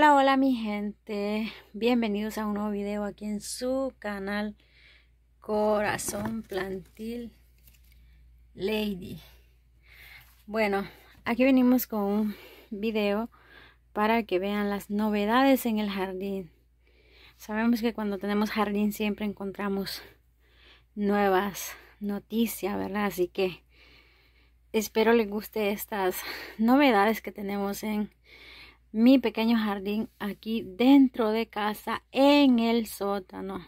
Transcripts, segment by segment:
Hola, hola mi gente, bienvenidos a un nuevo video aquí en su canal Corazón Plantil Lady. Bueno, aquí venimos con un video para que vean las novedades en el jardín. Sabemos que cuando tenemos jardín siempre encontramos nuevas noticias, ¿verdad? Así que espero les guste estas novedades que tenemos en mi pequeño jardín aquí dentro de casa en el sótano.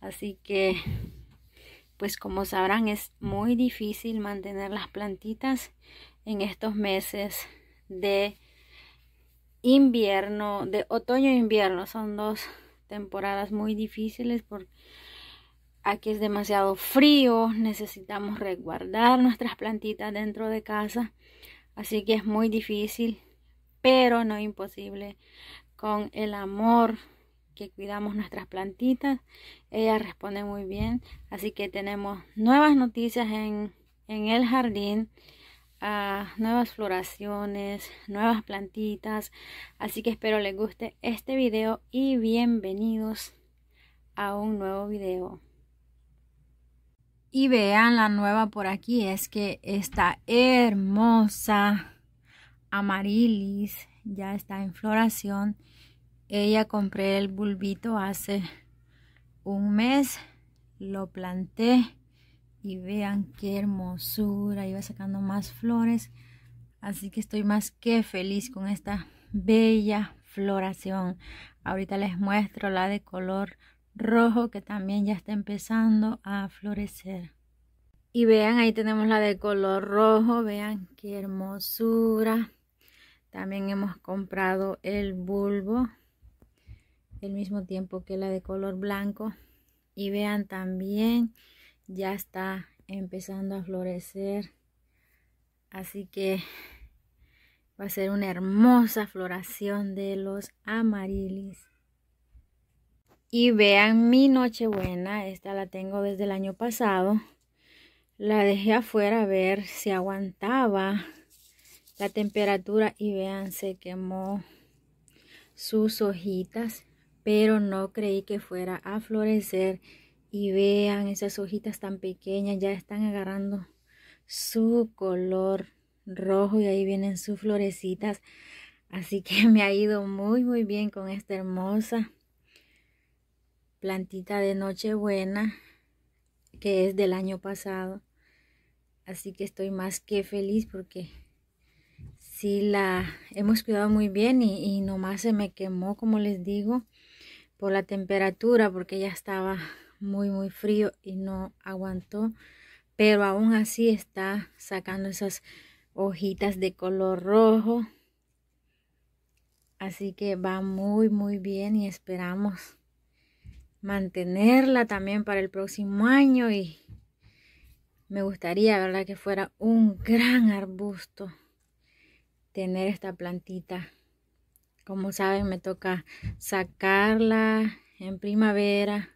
Así que, pues como sabrán, es muy difícil mantener las plantitas en estos meses de invierno, de otoño e invierno. Son dos temporadas muy difíciles porque aquí es demasiado frío, necesitamos resguardar nuestras plantitas dentro de casa, así que es muy difícil pero no imposible. Con el amor que cuidamos nuestras plantitas, Ella responde muy bien. Así que tenemos nuevas noticias en, el jardín, ah, nuevas floraciones, nuevas plantitas. Así que espero les guste este video y bienvenidos a un nuevo video y vean la nueva por aquí es que está hermosa amarilis, ya está en floración. Ella compré el bulbito hace un mes, lo planté y vean qué hermosura, iba sacando más flores. Así que estoy más que feliz con esta bella floración. Ahorita les muestro la de color rojo que también ya está empezando a florecer. Y vean, ahí tenemos la de color rojo, vean qué hermosura. También hemos comprado el bulbo el mismo tiempo que la de color blanco. Y vean también, ya está empezando a florecer. Así que va a ser una hermosa floración de los amarilis. Y vean mi nochebuena, esta la tengo desde el año pasado. La dejé afuera a ver si aguantaba la temperatura y vean se quemó sus hojitas pero no creí que fuera a florecer y vean esas hojitas tan pequeñas ya están agarrando su color rojo y ahí vienen sus florecitas así que me ha ido muy muy bien con esta hermosa plantita de nochebuena que es del año pasado así que estoy más que feliz porque sí la hemos cuidado muy bien y, y, nomás se me quemó, como les digo, por la temperatura, porque ya estaba muy, muy frío y no aguantó. Pero aún así está sacando esas hojitas de color rojo. Así que va muy, muy bien y esperamos mantenerla también para el próximo año y me gustaría, ¿verdad? Que fuera un gran arbusto tener esta plantita. Como saben, me toca sacarla en primavera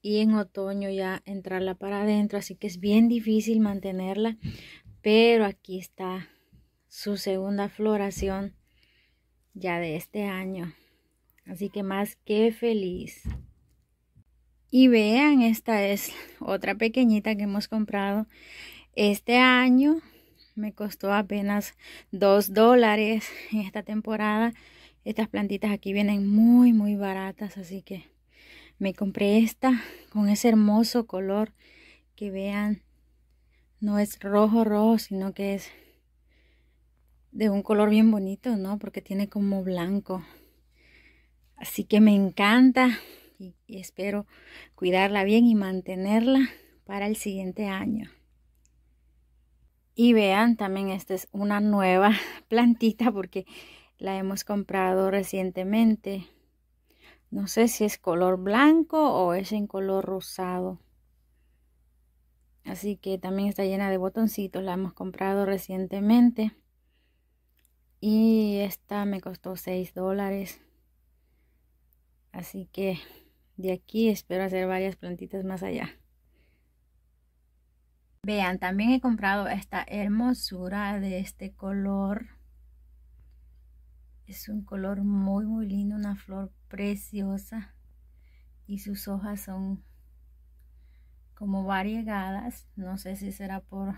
y en otoño ya entrarla para adentro. Así que es bien difícil mantenerla. Pero aquí está su segunda floración ya de este año. Así que más que feliz. Y vean, esta es otra pequeñita que hemos comprado este año me costó apenas 2 dólares en esta temporada. Estas plantitas aquí vienen muy, muy baratas, así que me compré esta con ese hermoso color que vean. No es rojo, rojo, sino que es de un color bien bonito, ¿no? Porque tiene como blanco. Así que me encanta y espero cuidarla bien y mantenerla para el siguiente año. Y vean, también esta es una nueva plantita porque la hemos comprado recientemente. No sé si es color blanco o es en color rosado. Así que también está llena de botoncitos. La hemos comprado recientemente. Y esta me costó 6 dólares. Así que de aquí espero hacer varias plantitas más allá. Vean, también he comprado esta hermosura de este color. Es un color muy, muy lindo, una flor preciosa. Y sus hojas son como variegadas. No sé si será por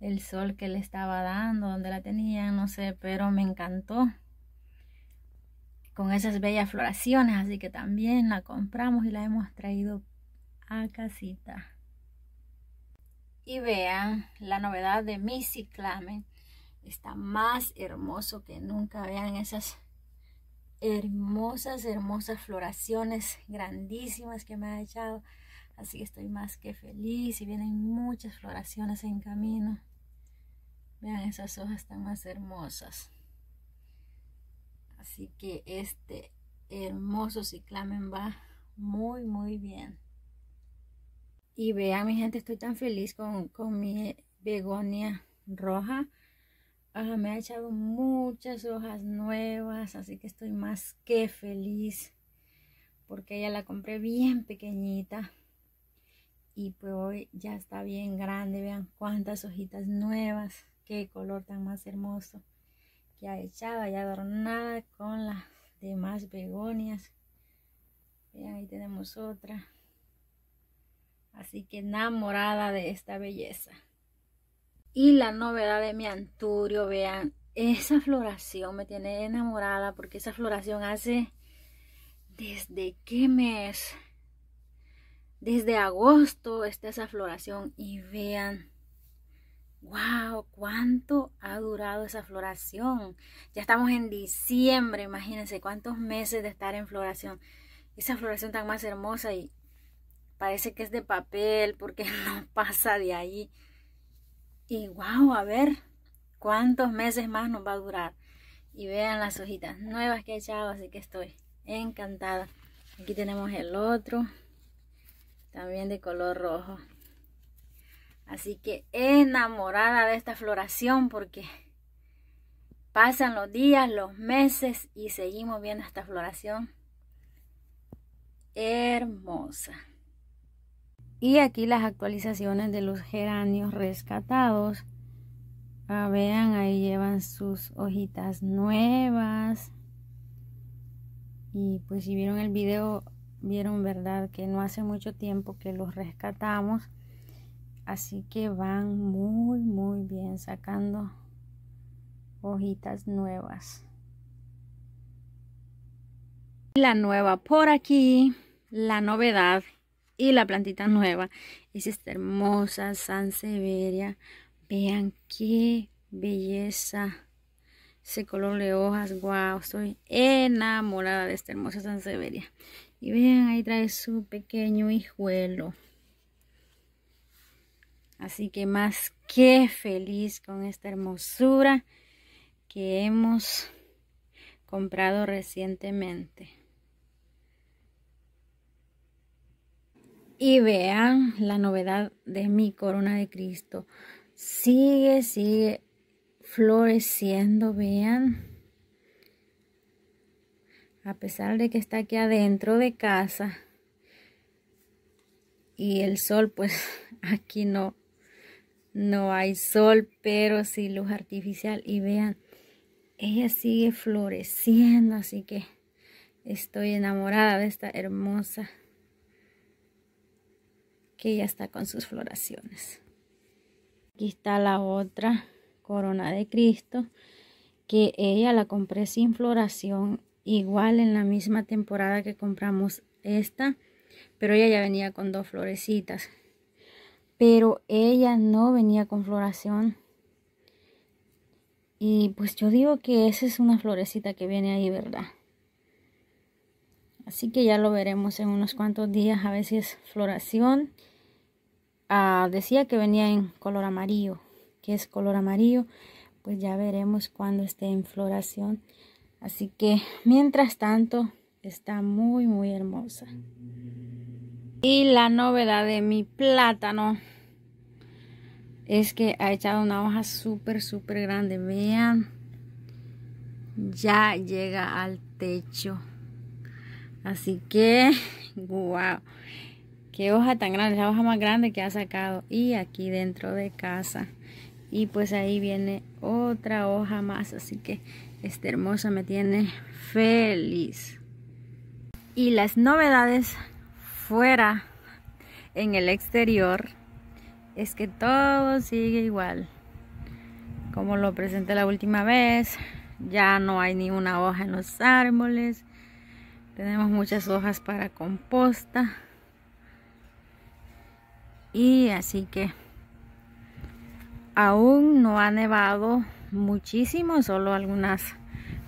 el sol que le estaba dando, donde la tenía, no sé, pero me encantó. Con esas bellas floraciones, así que también la compramos y la hemos traído a casita y vean la novedad de mi ciclamen Está más hermoso que nunca. Vean esas hermosas, hermosas floraciones grandísimas que me ha echado. Así que estoy más que feliz y vienen muchas floraciones en camino. Vean esas hojas tan más hermosas. Así que este hermoso ciclamen va muy, muy bien. Y vean mi gente, estoy tan feliz con, mi begonia roja. Ah, me ha echado muchas hojas nuevas, así que estoy más que feliz. Porque ya la compré bien pequeñita. Y pues hoy ya está bien grande. Vean cuántas hojitas nuevas. Qué color tan más hermoso. Que ha echado, ya adornada con las demás begonias. Vean, ahí tenemos otra. Así que enamorada de esta belleza. Y la novedad de mi anturio, vean, esa floración me tiene enamorada porque esa floración hace desde qué mes, desde agosto está esa floración y vean, wow, cuánto ha durado esa floración. Ya estamos en diciembre, imagínense cuántos meses de estar en floración. Esa floración tan más hermosa y parece que es de papel porque no pasa de ahí. Y wow, a ver cuántos meses más nos va a durar. Y vean las hojitas nuevas que he echado, así que estoy encantada. Aquí tenemos el otro, también de color rojo. Así que enamorada de esta floración porque pasan los días, los meses y seguimos viendo esta floración hermosa. Y aquí las actualizaciones de los geranios rescatados. Ah, vean, ahí llevan sus hojitas nuevas. Y pues si vieron el video, vieron, ¿verdad? Que no hace mucho tiempo que los rescatamos. Así que van muy, muy bien sacando hojitas nuevas. La nueva por aquí, la novedad y la plantita nueva. Es esta hermosa Sanseveria. Vean qué belleza. Ese color de hojas. guau, estoy enamorada de esta hermosa Sanseveria. Y vean, ahí trae su pequeño hijuelo. Así que más que feliz con esta hermosura que hemos comprado recientemente. y vean la novedad de mi corona de Cristo. Sigue, sigue floreciendo, vean. A pesar de que está aquí adentro de casa y el sol, pues aquí no, no hay sol, pero sí luz artificial. Y vean, ella sigue floreciendo, así que estoy enamorada de esta hermosa que ya está con sus floraciones. Aquí está la otra corona de Cristo que ella la compré sin floración igual en la misma temporada que compramos esta pero ella ya venía con dos florecitas pero ella no venía con floración y pues yo digo que esa es una florecita que viene ahí verdad así que ya lo veremos en unos cuantos días a ver si es floración Ah, decía que venía en color amarillo, que es color amarillo, pues ya veremos cuando esté en floración. Así que mientras tanto está muy muy hermosa. Y la novedad de mi plátano es que ha echado una hoja súper súper grande. Vean, ya llega al techo. Así que, wow. Qué hoja tan grande, la hoja más grande que ha sacado. Y aquí dentro de casa. Y pues ahí viene otra hoja más. Así que esta hermosa me tiene feliz. Y las novedades fuera en el exterior es que todo sigue igual. Como lo presenté la última vez, ya no hay ni una hoja en los árboles. Tenemos muchas hojas para composta y así que aún no ha nevado muchísimo, solo algunos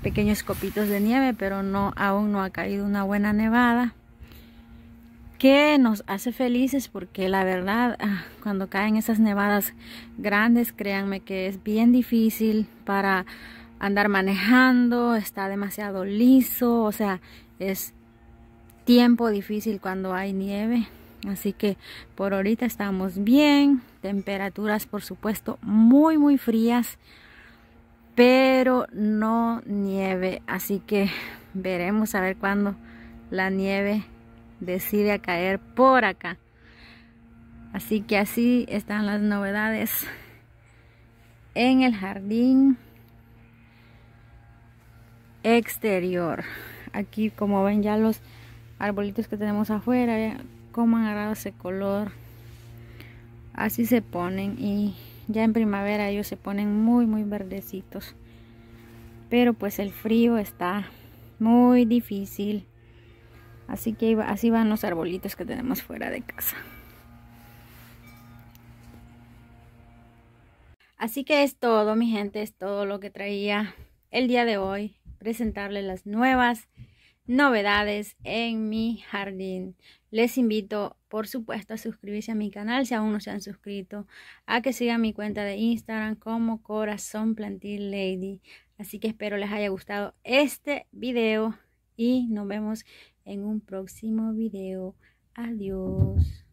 pequeños copitos de nieve, pero no aún no ha caído una buena nevada que nos hace felices porque la verdad ah, cuando caen esas nevadas grandes créanme que es bien difícil para andar manejando está demasiado liso o sea es tiempo difícil cuando hay nieve Así que por ahorita estamos bien. Temperaturas por supuesto muy muy frías. Pero no nieve. Así que veremos a ver cuándo la nieve decide a caer por acá. Así que así están las novedades en el jardín exterior. Aquí como ven ya los arbolitos que tenemos afuera, cómo han agarrado ese color. Así se ponen y ya en primavera ellos se ponen muy, muy verdecitos. Pero pues el frío está muy difícil. Así que así van los arbolitos que tenemos fuera de casa. Así que es todo, mi gente, es todo lo que traía el día de hoy. Presentarles las nuevas novedades en mi jardín. Les invito, por supuesto, a suscribirse a mi canal si aún no se han suscrito, a que sigan mi cuenta de Instagram como Corazón Plantil Lady. Así que espero les haya gustado este video y nos vemos en un próximo video. Adiós.